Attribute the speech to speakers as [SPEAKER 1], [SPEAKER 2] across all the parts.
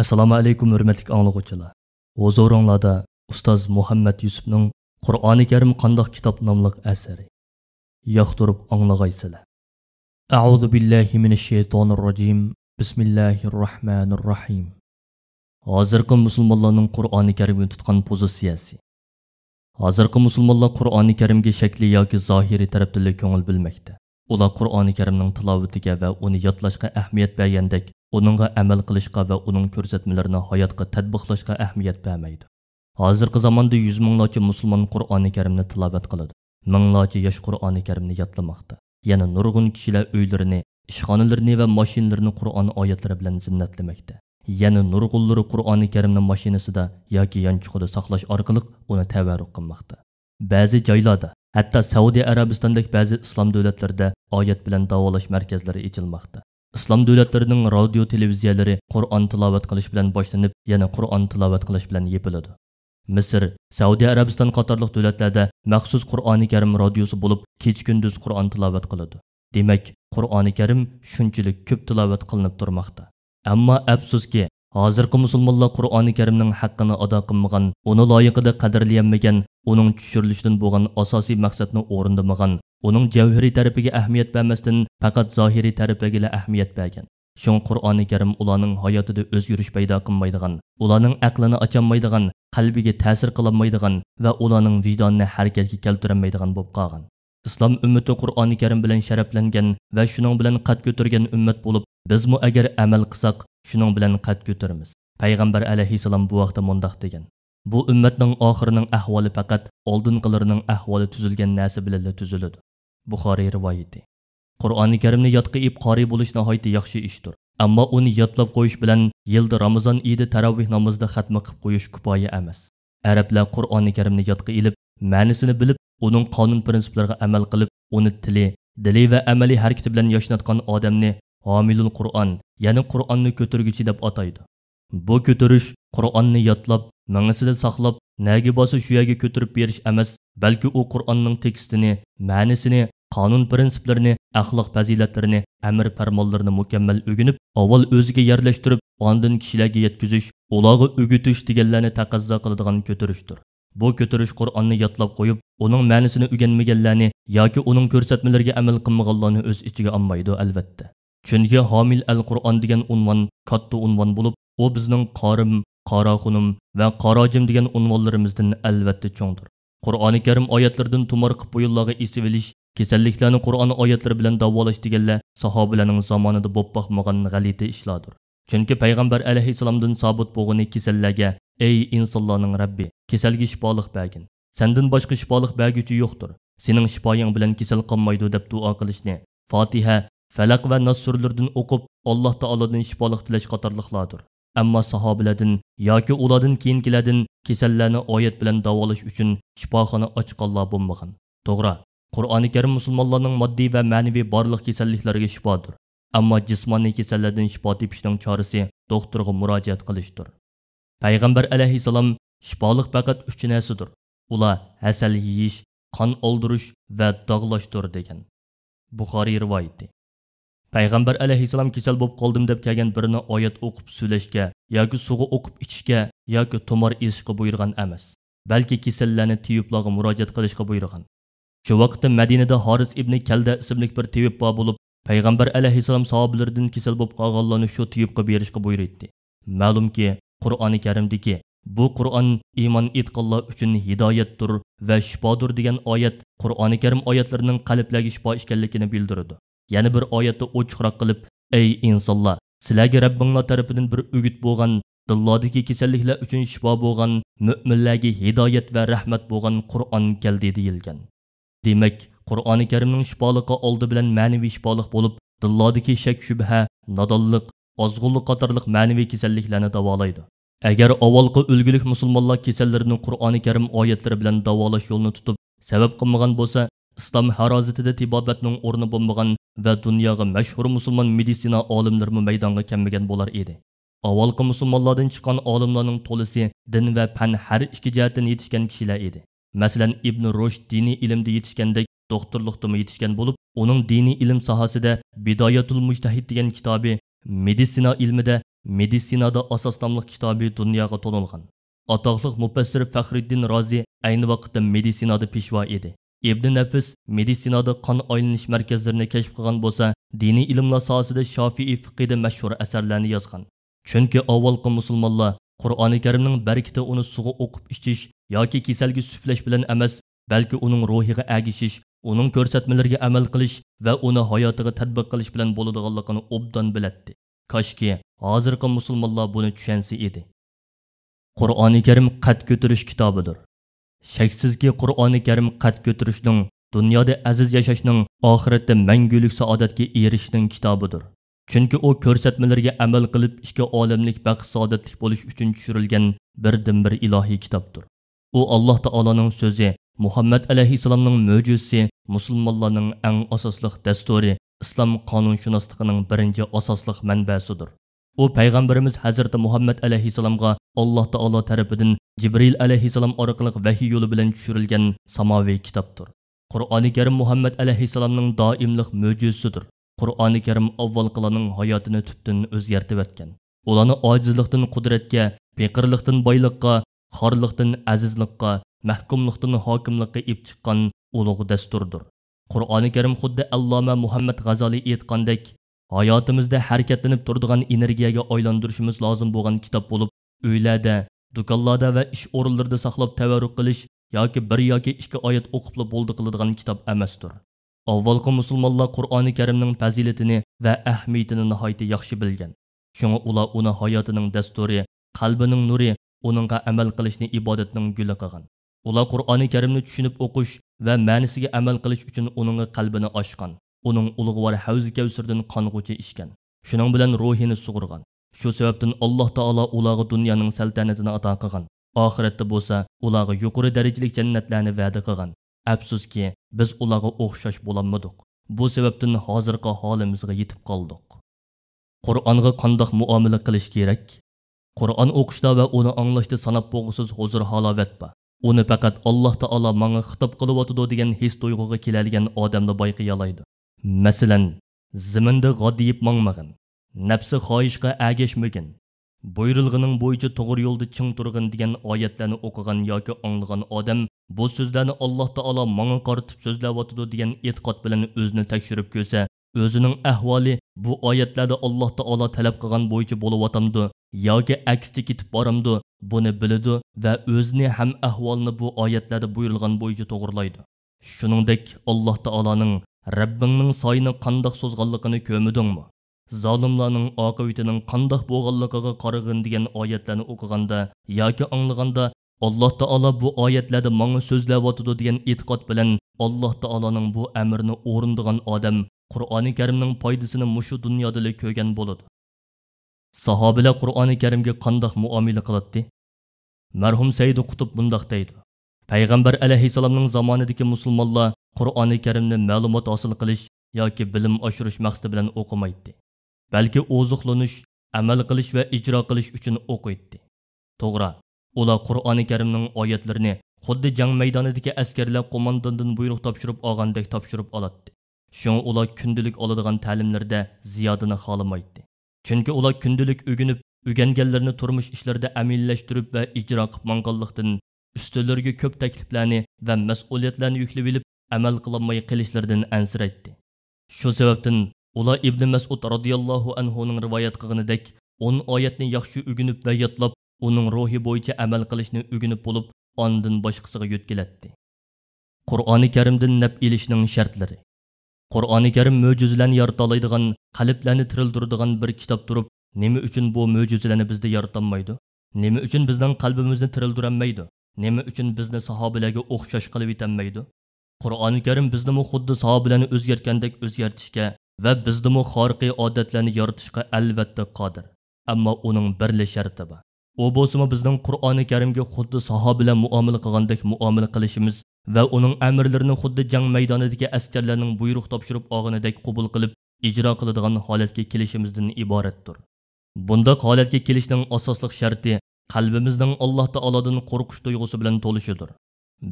[SPEAKER 1] assalomu alaykum hurmatli anglovchilar huzuringlarda ustoz muhammad yusufning qur'oni karim qandoq kitob nomli asari yoqtirib anglaysizlar أعوذ بالله minash shaytonir rojim bismillahir الله الرحمن hozirgi musulmonlarning qur'oni karimga tutgan pozitsiyasi hozirgi musulmonlar qur'oni karimga shakli yoki zohiriy tarafdalik ko'ngil bilmakda ular qur'oni karimning tilovatiga va uni yodlashga ahamiyat bergandak uningga amal qilishga va uning ko'rsatmalarini hayotga tadbiqlashga ahamiyat bermaydi hozirgi zamonda yuz minglarcha musulmon qur'oni karimni tilovat qiladi minglarcha yosh qur'oni karimni yodlamoqda yana nurg'un kishilar uylarini ishxonalarini va mashinalarini qur'on oyatlari bilan zinnatlamoqda yana nurg'unlari qur'oni karimni mashinasida yoki yonchuqida saqlash orqali uni tavarruq qilmoqda ba'zi joylarda hatto saudiya arabistondagi ba'zi islom davlatlarida oyat bilan davolash markazlari ichilmoqda islom davlatlarining radio televiziyalari qur'on tilovat qilish bilan boshlanib yana qur'on tilovat qilish bilan yepiladi misr saudiya arabiston qatorliq davlatlarda maxsus qur'oni karim radiosi bo'lib kecha kunduz qur'on tilovat qiladi demak qur'oni karim shunchalik ko'p tilovat qilinib turmoqda ammo afsuski hozirgi musulmonlar qur'oni karimning haqqini ado qilmagan uni loyiqida qadrlayolmagan uning tushirilishidan bo'lgan asosiy maqsadni o'rindamagan uning javhiriy tarafiga ahamiyat bermasdan faqat zohiriy tarafigagila ahamiyat bergan shu qur'oni karim ularning hayotida o'zgarish paydo qilmaydigan ularning aqlini ocholmaydigan qalbiga ta'sir qilolmaydigan va ularning vijdonini harakatga keltirolmaydigan bo'lib qolgan islom ummati qur'oni karim bilan sharaflangan va shuning bilan qad ko'targan ummat bo'lib bizmi agar amal qilsak shuning bilan qad ko'taramiz payg'ambar alayhissalom bu vaqtda mundoq degan bu ummatning oxirining ahvoli faqat oldinqilarining ahvoli tuzilgan narsa bilan tuziladi buxoriy rivoyati qur'oni karimni yodga ib qoriy bo'lish nihoyatda yaxshi ishdir ammo uni yodlab qo'yish bilan yilda ramazon idi tarovih namozida xatmi qilib qo'yish kifoya emas arablar qur'oni karimni yodqa ilib ma'nisini bilib uning qonun prinsiplariga amal qilib uni tili dili va amaliy harakati bilan yoshnatgan odamni homilul qur'on ya'ni qur'onni ko'targuchi deb ataydi bu ko'tarish qur'onni yodlab ma'nosini saqlab nagi bo'lsa shu yerga ko'tirib berish emas balki u Qur'onning tekstini, ma'nisini, qonun prinsiplarini, axloq fazilatlarini, amr farmonlarini mukammal o'ginib avval o'ziga yerlashtirib, ondan kishilarga yetkazish, ularga o'gitish deganlarni taqozo qiladigan ko'tarishdir. Bu ko'tarish Qur'onni yodlab qo'yib, uning ma'nisini o'rganmaganlarni yoki uning ko'rsatmalariga amal qilmaganlarni o'z ichiga olmaydi albatta. Chunki Homil al-Qur'on degan unvon katta unvon bo'lib, u bizning qorim, qoraxunum va qorojim degan unvonlarimizdan albatta cho'ngdir. qur'oni karim oyatlaridan tumor qilib o'yinlarga esib ilish kasalliklarni qur'on oyatlari bilan davolash deganlar sahobalarning zamonida bo'p boqmagan g'aliti ishlardir chunki payg'ambar alayhissalomdan sobit bo'lg'ini kasallarga ey insonlarning rabbi kasalga shifoliq bergin sandan boshqa shifoliq berguchi yo'qdir sening shifoying bilan kasal qolmaydi deb duo qilishni fotiha falaq va nas surlaridan o'qib alloh taolodan shifoliq tilash qatorliqlardir ammo sahobalardan yoki ulardan keyingilardan kasallarni oyat bilan davolash uchun shifoxona ochqanlar bo'lmagan to'g'ri qur'oni karim musulmonlarning moddiy va ma'naviy barliq kasalliklarga shifodir ammo jismoniy kasallardan shifo tepishning chorasi doktorga murojaat qilishdir payg'ambar alayhissalom shifoliq faqat uch narsadir ular hasal yeyish qon oldirish va dog'lashdir degan buxoriy rivoyati payg'ambar alayhissalom kasal bo'lib qoldim deb kelgan birini oyat o'qib so'lashga yoki suvni o'qib ichishga yoki tumor ezishga buyurgan emas balki kasallarni tiyublarga murojaat qilishga buyurgan shu vaqtda madinada horis ibn kalda ismli bir tiyub bor bo'lib payg'ambar alayhissalom sahoblaridan kasal bo'lib qolganlarni shu tiyubga berishga buyurdi ma'lumki qur'oni karimdagi bu qur'on iymon etqanlar uchun hidoyatdir va shifodir degan oyat qur'oni karim oyatlarining qalblarga shifo ishkanligini bildiradi yana bir oyatda ochiqroq qilib ey insonlar sizlarga robbinglar tarafidan bir o'git bo'lgan dillodagi kasalliklar uchun shifo bo'lgan mo'minlarga hidoyat va rahmat bo'lgan qur'on keldi deyilgan demak qur'oni karimning shifoliqi oldi bilan ma'naviy shifoliq bo'lib dillodagi shak shubha nodonlik ozg'unlik qatorliq ma'naviy kasalliklarni davolaydi agar avvalgi o'lgulik musulmonlar kasallarini qur'oni karim oyatlari bilan davolash yo'lini tutib sabab qilmagan bo'lsa islom harozitida tibobatning o'rni bo'lmagan va dunyoga mashhur musulmon medisina olimlarimi maydonga kelmagan bo'lar edi avvalgi musulmonlardan chiqqan olimlarning to'lisi din va fan har ikki jihatdan yetishgan kishilar edi masalan ibn rushd diniy ilmda yetishgandek doktorlikdami yetishgan bo'lib uning diniy ilm sohasida Bidayatul mujtahid degan kitobi meditsina ilmida meditsinada asoslamliq kitobi dunyoga to'nilgan atoqliq mufassir faxriddin rozi ayni vaqtda meditsinada peshvo edi ibn nafis meditsinada qon aylanish markazlarini kashf qilgan bo'lsa diniy ilmlar sohasida shofiiy fiqida mashhur asarlarni yozgan chunki avvalgi musulmonlar qur'oni karimning barkita uni sug'i o'qib ichish yoki kasalga suflash bilan emas balki uning ruhiga agishish uning ko'rsatmalariga amal qilish va uni hayotiga tadbiq qilish bilan bo'ladiganligini obdan biladi koshki hozirgi musulmonlar buni tushunsa edi qur'oni karim qad ko'tarish kitobidir shaksizki qur'oni karim qad ko'tirishning dunyoda aziz yashashning oxiratda mangulik saodatga erishishning kitobidir chunki u ko'rsatmalarga amal qilib ichki olamlik baxt saodatlik bo'lish uchun tushirilgan birdan bir ilohiy kitobdir u alloh taoloning so'zi muhammad alayhissalomning mo'jizasi musulmonlarning eng asosliq dasturi islom qonunshunosligining birinchi asosliq manbasidir u payg'ambarimiz hazrati muhammad alayhissalomga alloh taolo tarafidan jibril alayhissalom orqali vahiy yo'li bilan tushirilgan samoviy kitobdir qur'oni karim muhammad alayhissalomning doimliq mo'jizasidir qur'oni karim avvalqilarning hayotini tubdan o'zgartibyotgan ularni ojizlikdan qudratga beqirliqdan boyliqqa xorliqdan azizliqqa mahkumliqdan hokimliqqa ib chiqqan ulug' dasturdir qur'oni karim xuddi alloma muhammad g'azoliy aytgandek hayotimizda harakatlanib turadigan energiyaga aylantirishimiz lozim bo'lgan kitob bo'lib uylarda do'konlarda va ish o'rinlarida saqlab tavarruq qilish yoki bir yoki ikki oyat o'qibli bo'ldi qiladigan kitob emasdir avvalgi musulmonlar qur'oni karimning fazilatini va ahamiyatini nihoyatda yaxshi bilgan shunga ular uni hayotining dasturi qalbining nuri uningga amal qilishni ibodatning guli qilgan ular qur'oni karimni tushunib o'qish va ma'nisiga amal qilish uchun uning qalbini ochgan uning ulug'vor havzi kavsirdan qong'uchi ichgan shuning bilan ruhini sug'urgan shu sababdan alloh taolo ulag'i dunyoning saltanatini ato qilgan oxiratda bo'lsa ulag'i yuqori darajalik jannatlarni va'da qilgan afsuski biz ularga o'xshash bo'lolmadik bu sababdan hozirgi holimizga yetib qoldik qur'onga qandoq muomala qilish kerak qur'on o'qishda va uni anglashda sanab bo'g'isiz huzur halovat bor uni faqat alloh taolo manga xitob qilyotidi degan his tuyg'uga keladigan odamni bayqiyalaydi masalan ziminda g'oddiyib mongmag'in nafsi xoyishga agashmagin buyrilg'ining bo'yicha to'g'ri yo'lda ching turg'in degan oyatlarni o'qigan yoki anglagan odam bu so'zlarni alloh taolo manga qaratib so'zlayotidi degan e'tiqod bilan o'zini tekshirib ko'rsa o'zining ahvoli bu oyatlarda alloh taolo talab qilgan bo'yicha bo'layotamdi yoki aksiga ketib boramdi buni biladi va o'zini ham ahvolni bu oyatlarda buyurilgan bo'yicha to'g'rilaydi shuningdek alloh taoloning Рәббіңнің soyini qandoq созғанлығыны ko'midingmi? Залымларның oqibatining qandoq bo'lganligiga qarag'in degan oyatlarni o'qiganda yoki аңлағанда Alloh Таала bu аятларды menga so'zlayotdi degan e'tiqod bilan Alloh taoloning bu amrini o'rindigan odam Qur'oni Karimning foydasini mushu dunyoda ko'rgan bo'ladi. Sahobalar Qur'oni Karimga qandoq muomila qiladi? Marhum Sayyid Qutb bundoq deydi. Payg'ambar alayhisolamning zamonidagi musulmonlar qur'oni karimni ma'lumot hosil qilish yoki bilim oshirish maqsadi bilan o'qimaydi balki o'ziqlanish amal qilish va ijro qilish uchun o'qiydi to'g'ri ular qur'oni karimning oyatlarini xuddi jang maydonidagi askarlar qo'mondondan buyruq topshirib olgandek topshirib oladi shunga ular kundalik oladigan ta'limlarda ziyodini xohlamaydi chunki ular kundalik o'ginib o'rganganlarini turmush ishlarida amillashtirib va ijro qilib manganliqdan ustilariga ko'p takliflarni va mas'uliyatlarni yuklab olib amal qilolmay qilishlaridan ansiraydi shu sababdan ular ibn masud roziyallohu anhuning rivoyat qilganidek o'n oyatni yaxshi ugunib va yodlab uning ruhi bo'yicha amal qilishni ugunib bo'lib ondan boshqasiga yo'tkilatdi qur'oni karimdan nab ilishning shartlari qur'oni karim mo'jizalarni yoritolaydigan qalblarni tirildiradigan bir kitob turib nima uchun bu mo'jizalarni bizda yoritolmaydi nima uchun bizning qalbimizni tirildirolmaydi nima uchun bizni sahobalarga o'xshash qilib yetolmaydi qur'oni karim biznimi xuddi sahobalarni o'zgartgandek o'zgartishga va biznimi xorqi odatlarni yaratishga albatta qodir ammo uning birli sharti bor u bo'lsimi bizning qur'oni karimga xuddi sahobalar muomila qilgandek muomila qilishimiz va uning amirlarini xuddi jang maydonidagi askarlarning buyruq topshirib og'inidek qabul qilib ijro qiladigan holatga kelishimizdan iboratdir bundoq holatga kelishning asosliq sharti qalbimizning alloh taolodan qo'rqish tuyg'usi bilan to'lishidir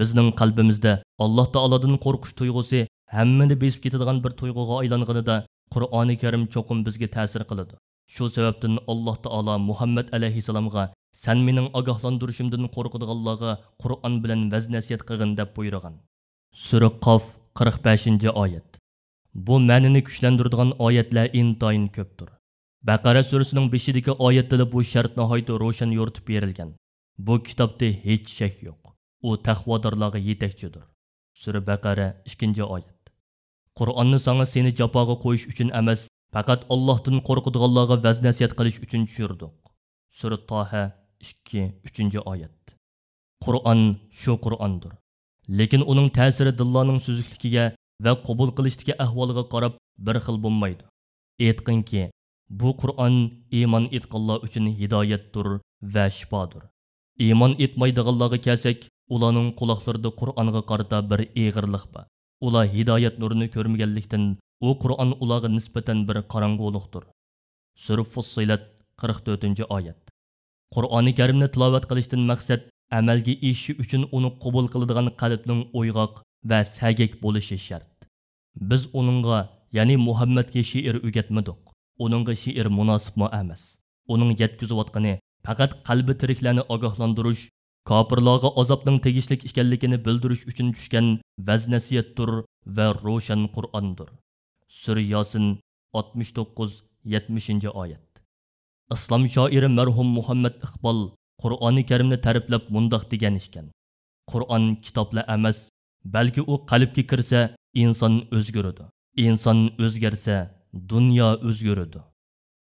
[SPEAKER 1] bizning qalbimizda alloh taolodan qo'rqish tuyg'usi hammani besib ketadigan bir tuyg'uga aylanganida qur'oni karim cho'qim bizga ta'sir qiladi shu sababdan alloh taolo muhammad alayhissalomga san mening ogohlantirishimdan qo'rqadiganlarga qur'on bilan vaz nasiyat qilgin deb buyurgan sura qof qirq beshinchi oyat bu ma'nini kuchlantiradigan oyatlar intayin ko'pdir baqara surasining beshidagi oyatda bu shart nihoyatda ro'shan yoritib berilgan bu kitobda hech shak yo'q u taqvodorlarga yetakchidir sura baqara ikkinchi oyat qur'onni sanga seni jafoga qo'yish uchun emas faqat ollohdan qo'rqadiganlarga vaz nasiyat qilish uchun tushirdik sura toha ikki uchinchi oyat qur'on shu qur'ondir lekin uning ta'siri dilloning suzukligiga va qabul qilishdagi ahvoliga qarab bir xil bo'lmaydi aytqinki bu qur'on iymon etqanlar uchun hidoyatdir va shifodir iymon etmaydiganlarga kelsak ularning quloqlarida qur'onga qarata bir eg'irlik bor ular hidoyat nurini ko'rmaganlikdan u qur'on ularga nisbatan bir qorong'uliqdir surif fussilat 44 oyat qur'oni karimni tilovat qilishdan maqsad amalga eshishi uchun uni qabul qiladigan qalbning o'yg'oq va sagak bo'lishi shart biz uningga ya'ni muhammadga she'r o'rgatmadik uningga she'r munosibmi emas uning yetkazayotgani faqat qalbi tiriklarni ogohlantirish kofirlarga azobning tegishli ekanligini bildirish uchun tushgan vaz nasiyatdir va ro'shan qur'ondir suryosin 69-70 oyat islom shoiri marhum muhammad iqbol qur'oni karimni ta'riflab mundoq degan ekan qur'on kitobla emas balki u qalbga kirsa inson o'zgaradi inson o'zgarsa dunyo o'zgaradi